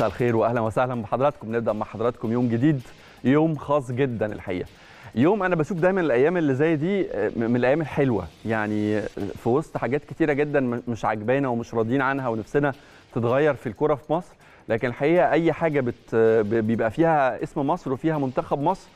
مساء الخير واهلا وسهلا بحضراتكم نبدا مع حضراتكم يوم جديد يوم خاص جدا الحقيقه يوم انا بشوف دايما الايام اللي زي دي آه، من الايام الحلوه يعني في وسط حاجات كتيره جدا مش عاجبانا ومش راضيين عنها ونفسنا تتغير في الكوره في مصر لكن الحقيقه اي حاجه بت بيبقى فيها اسم مصر وفيها منتخب مصر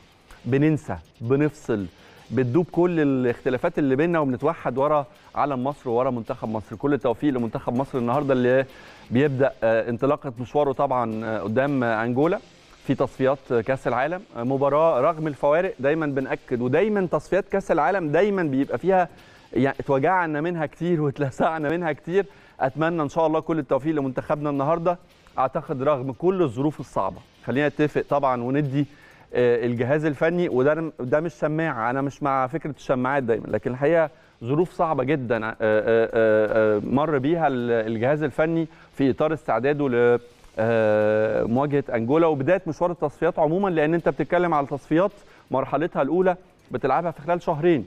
بننسى بنفصل بتدوب كل الاختلافات اللي بيننا وبنتوحد ورا علم مصر ورا منتخب مصر كل التوفيق لمنتخب مصر النهارده اللي بيبدا آه، انطلاقه مشواره طبعا آه، قدام انجولا في تصفيات آه، كاس العالم مباراه رغم الفوارق دايما بناكد ودايما تصفيات كاس العالم دايما بيبقى فيها يعني اتوجعنا منها كتير واتلسعنا منها كتير اتمنى ان شاء الله كل التوفيق لمنتخبنا النهارده اعتقد رغم كل الظروف الصعبه خلينا نتفق طبعا وندي آه، الجهاز الفني وده ده مش سماعه انا مش مع فكره الشماعات دايما لكن الحقيقه ظروف صعبه جدا آه، آه، مر بيها الجهاز الفني في اطار استعداده لمواجهه انجولا وبدايه مشوار التصفيات عموما لان انت بتتكلم على تصفيات مرحلتها الاولى بتلعبها في خلال شهرين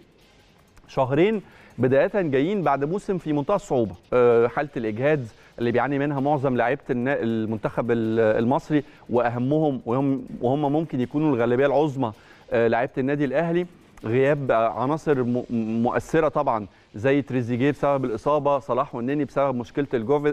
شهرين بدايه جايين بعد موسم في منتهى الصعوبه حاله الاجهاد اللي بيعاني منها معظم لعيبه المنتخب المصري واهمهم وهم ممكن يكونوا الغالبيه العظمى آه، لعيبه النادي الاهلي غياب عناصر مؤثره طبعا زي تريزيجيه بسبب الاصابه صلاح والنني بسبب مشكله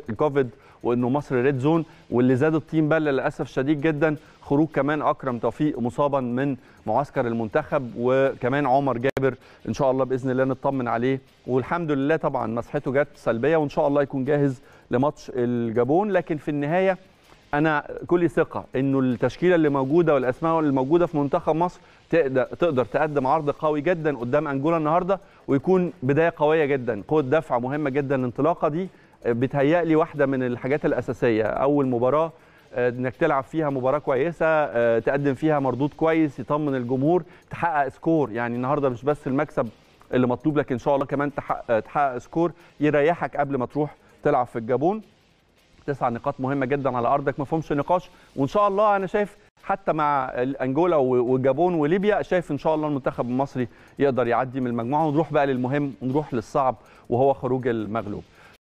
الكوفيد وانه مصر ريد زون واللي زاد الطين بله للاسف شديد جدا خروج كمان اكرم توفيق مصابا من معسكر المنتخب وكمان عمر جابر ان شاء الله باذن الله نطمن عليه والحمد لله طبعا مسحته جت سلبيه وان شاء الله يكون جاهز لماتش الجابون لكن في النهايه انا كل ثقه انه التشكيله اللي موجوده والاسماء اللي موجوده في منتخب مصر تقدر تقدر تقدم عرض قوي جدا قدام انجولا النهارده ويكون بدايه قويه جدا قوه دفع مهمه جدا الانطلاقه دي بتهيألي واحده من الحاجات الاساسيه اول مباراه آه، انك تلعب فيها مباراه كويسه آه، تقدم فيها مردود كويس يطمن الجمهور تحقق سكور يعني النهارده مش بس المكسب اللي مطلوب لك ان شاء الله كمان تحقق سكور يريحك قبل ما تروح تلعب في الجابون تسع نقاط مهمه جدا على ارضك ما نقاش وان شاء الله انا شايف حتى مع انجولا وجابون وليبيا شايف ان شاء الله المنتخب المصري يقدر يعدي من المجموعه ونروح بقى للمهم ونروح للصعب وهو خروج المغلوب